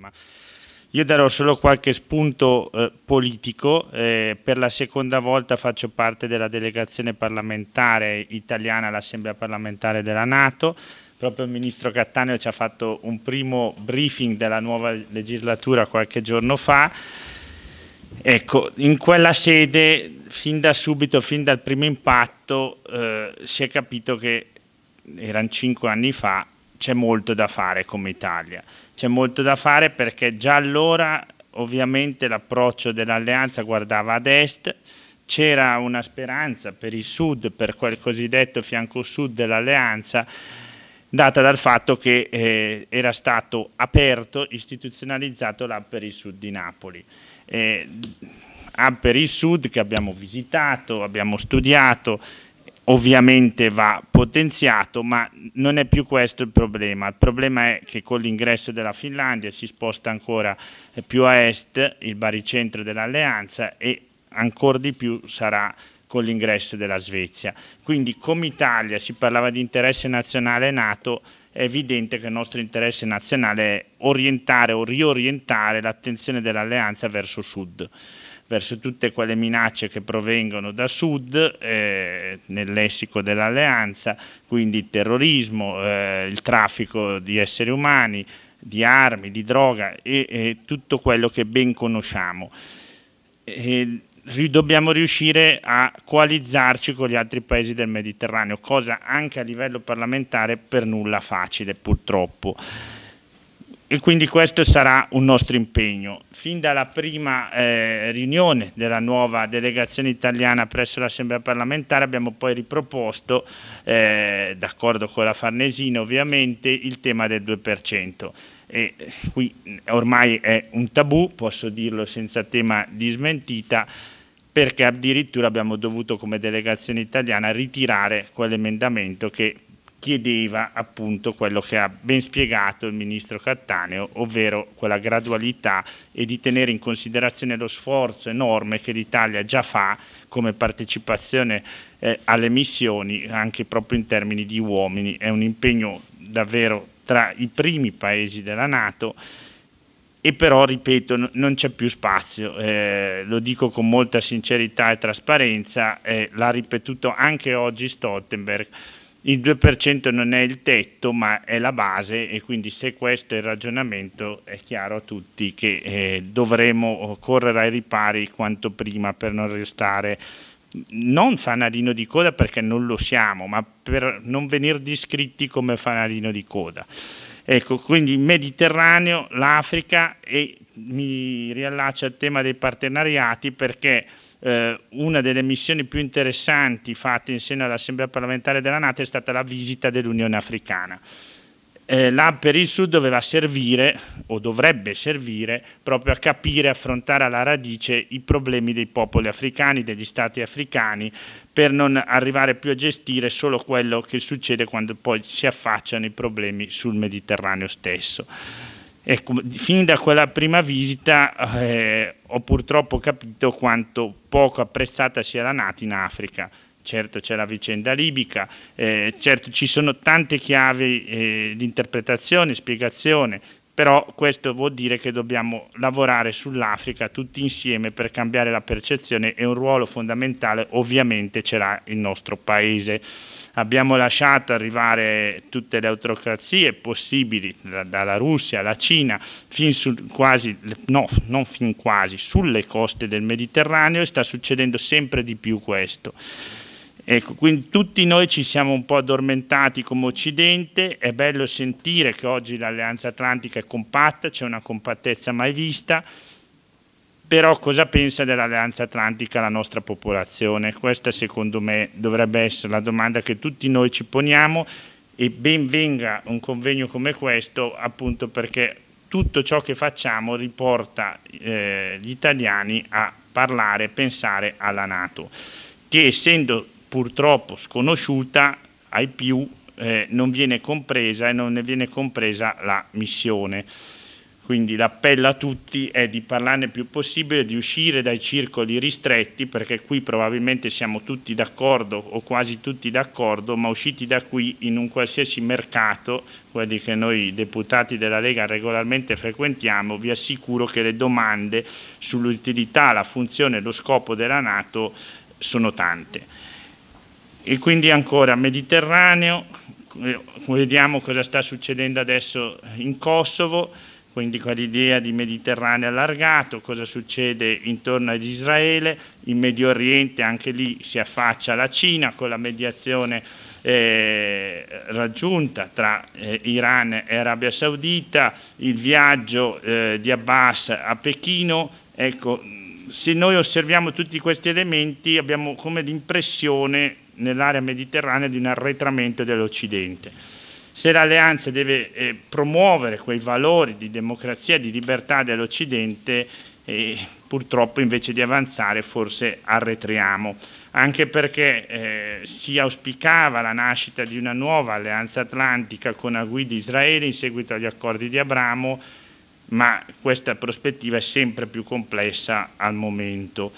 tema. Io darò solo qualche spunto eh, politico, eh, per la seconda volta faccio parte della delegazione parlamentare italiana all'Assemblea parlamentare della Nato, proprio il ministro Cattaneo ci ha fatto un primo briefing della nuova legislatura qualche giorno fa, Ecco, in quella sede, fin da subito, fin dal primo impatto, eh, si è capito che, erano cinque anni fa, c'è molto da fare come Italia c'è molto da fare perché già allora ovviamente l'approccio dell'alleanza guardava ad est, c'era una speranza per il sud, per quel cosiddetto fianco sud dell'alleanza, data dal fatto che eh, era stato aperto, istituzionalizzato l'app per il Sud di Napoli. Eh, hub ah, per il Sud che abbiamo visitato, abbiamo studiato, ovviamente va potenziato, ma non è più questo il problema. Il problema è che con l'ingresso della Finlandia si sposta ancora più a est il baricentro dell'alleanza e ancora di più sarà con l'ingresso della Svezia. Quindi come Italia si parlava di interesse nazionale nato, è evidente che il nostro interesse nazionale è orientare o riorientare l'attenzione dell'alleanza verso sud verso tutte quelle minacce che provengono da sud eh, nel lessico dell'alleanza, quindi terrorismo, eh, il traffico di esseri umani, di armi, di droga e, e tutto quello che ben conosciamo. E, dobbiamo riuscire a coalizzarci con gli altri paesi del Mediterraneo, cosa anche a livello parlamentare per nulla facile purtroppo e quindi questo sarà un nostro impegno. Fin dalla prima eh, riunione della nuova delegazione italiana presso l'Assemblea parlamentare abbiamo poi riproposto, eh, d'accordo con la Farnesina ovviamente, il tema del 2%. E qui ormai è un tabù, posso dirlo senza tema di smentita, perché addirittura abbiamo dovuto come delegazione italiana ritirare quell'emendamento che chiedeva appunto quello che ha ben spiegato il ministro Cattaneo, ovvero quella gradualità e di tenere in considerazione lo sforzo enorme che l'Italia già fa come partecipazione eh, alle missioni, anche proprio in termini di uomini. È un impegno davvero tra i primi paesi della Nato e però, ripeto, non c'è più spazio, eh, lo dico con molta sincerità e trasparenza, eh, l'ha ripetuto anche oggi Stoltenberg, il 2% non è il tetto ma è la base e quindi se questo è il ragionamento è chiaro a tutti che eh, dovremo correre ai ripari quanto prima per non restare non fanalino di coda perché non lo siamo, ma per non venire descritti come fanalino di coda. Ecco, quindi il Mediterraneo, l'Africa e mi riallaccio al tema dei partenariati perché eh, una delle missioni più interessanti fatte insieme all'Assemblea parlamentare della Nato è stata la visita dell'Unione Africana. Eh, là per il Sud doveva servire, o dovrebbe servire, proprio a capire e affrontare alla radice i problemi dei popoli africani, degli stati africani, per non arrivare più a gestire solo quello che succede quando poi si affacciano i problemi sul Mediterraneo stesso. E fin da quella prima visita eh, ho purtroppo capito quanto poco apprezzata sia la Nato in Africa. Certo c'è la vicenda libica, eh, certo ci sono tante chiavi eh, di interpretazione, spiegazione, però questo vuol dire che dobbiamo lavorare sull'Africa tutti insieme per cambiare la percezione e un ruolo fondamentale ovviamente ce l'ha il nostro Paese. Abbiamo lasciato arrivare tutte le autocrazie possibili, dalla Russia alla Cina, fin su, quasi, no, non fin quasi, sulle coste del Mediterraneo e sta succedendo sempre di più questo. Ecco, quindi tutti noi ci siamo un po' addormentati come Occidente, è bello sentire che oggi l'Alleanza Atlantica è compatta, c'è una compattezza mai vista, però cosa pensa dell'Alleanza Atlantica la nostra popolazione? Questa secondo me dovrebbe essere la domanda che tutti noi ci poniamo e ben venga un convegno come questo appunto perché tutto ciò che facciamo riporta eh, gli italiani a parlare, pensare alla Nato, che essendo purtroppo sconosciuta ai più eh, non viene compresa e non ne viene compresa la missione. Quindi l'appello a tutti è di parlarne il più possibile, di uscire dai circoli ristretti, perché qui probabilmente siamo tutti d'accordo o quasi tutti d'accordo, ma usciti da qui in un qualsiasi mercato, quelli che noi deputati della Lega regolarmente frequentiamo, vi assicuro che le domande sull'utilità, la funzione e lo scopo della Nato sono tante. E quindi ancora Mediterraneo, eh, vediamo cosa sta succedendo adesso in Kosovo, quindi con l'idea di Mediterraneo allargato, cosa succede intorno ad Israele, in Medio Oriente anche lì si affaccia la Cina con la mediazione eh, raggiunta tra eh, Iran e Arabia Saudita, il viaggio eh, di Abbas a Pechino, ecco, se noi osserviamo tutti questi elementi abbiamo come l'impressione nell'area mediterranea di un arretramento dell'Occidente. Se l'alleanza deve eh, promuovere quei valori di democrazia e di libertà dell'Occidente, eh, purtroppo invece di avanzare forse arretriamo, anche perché eh, si auspicava la nascita di una nuova alleanza atlantica con a guida Israele in seguito agli accordi di Abramo, ma questa prospettiva è sempre più complessa al momento.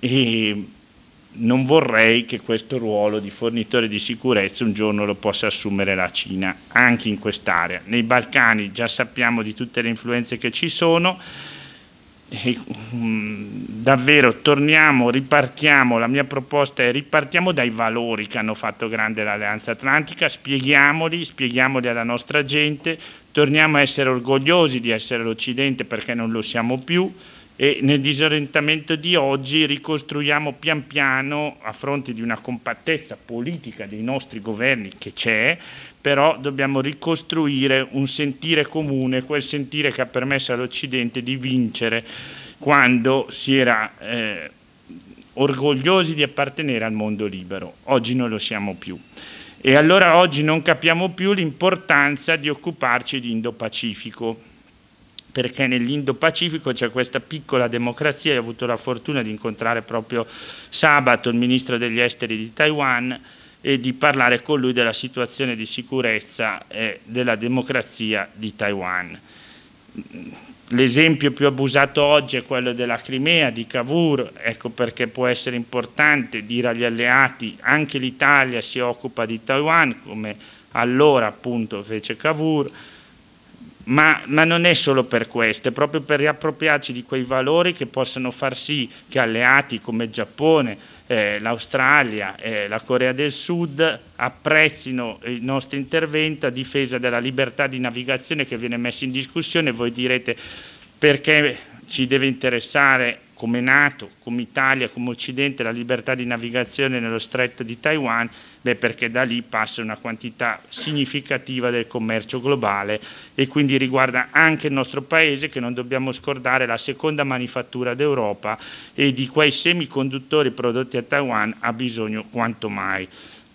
E non vorrei che questo ruolo di fornitore di sicurezza un giorno lo possa assumere la Cina, anche in quest'area. Nei Balcani già sappiamo di tutte le influenze che ci sono, e, um, davvero torniamo, ripartiamo, la mia proposta è ripartiamo dai valori che hanno fatto grande l'Alleanza Atlantica, spieghiamoli, spieghiamoli alla nostra gente, torniamo a essere orgogliosi di essere l'Occidente perché non lo siamo più, e nel disorientamento di oggi ricostruiamo pian piano, a fronte di una compattezza politica dei nostri governi che c'è, però dobbiamo ricostruire un sentire comune, quel sentire che ha permesso all'Occidente di vincere quando si era eh, orgogliosi di appartenere al mondo libero. Oggi non lo siamo più. E allora oggi non capiamo più l'importanza di occuparci di Indo-Pacifico perché nell'Indo-Pacifico c'è questa piccola democrazia, io ho avuto la fortuna di incontrare proprio sabato il ministro degli esteri di Taiwan e di parlare con lui della situazione di sicurezza e della democrazia di Taiwan. L'esempio più abusato oggi è quello della Crimea, di Cavour, ecco perché può essere importante dire agli alleati anche l'Italia si occupa di Taiwan, come allora appunto fece Cavour, ma, ma, non è solo per questo, è proprio per riappropriarci di quei valori che possono far sì che alleati come il Giappone, eh, l'Australia, eh, la Corea del Sud apprezzino il nostro intervento a difesa della libertà di navigazione che viene messa in discussione. Voi direte perché ci deve interessare come Nato, come Italia, come Occidente, la libertà di navigazione nello stretto di Taiwan è perché da lì passa una quantità significativa del commercio globale e quindi riguarda anche il nostro paese che non dobbiamo scordare la seconda manifattura d'Europa e di quei semiconduttori prodotti a Taiwan ha bisogno quanto mai.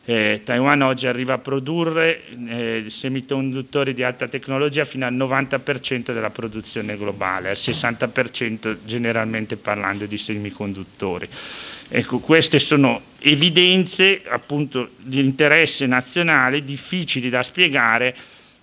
Eh, Taiwan oggi arriva a produrre eh, semiconduttori di alta tecnologia fino al 90% della produzione globale, al 60% generalmente parlando di semiconduttori. Ecco, queste sono evidenze appunto di interesse nazionale difficili da spiegare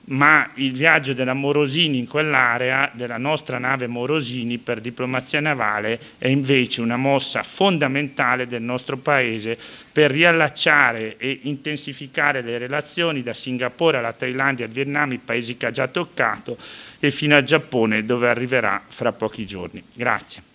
ma il viaggio della Morosini in quell'area, della nostra nave Morosini per diplomazia navale, è invece una mossa fondamentale del nostro Paese per riallacciare e intensificare le relazioni da Singapore alla Thailandia, al Vietnam, i paesi che ha già toccato, e fino al Giappone dove arriverà fra pochi giorni. Grazie.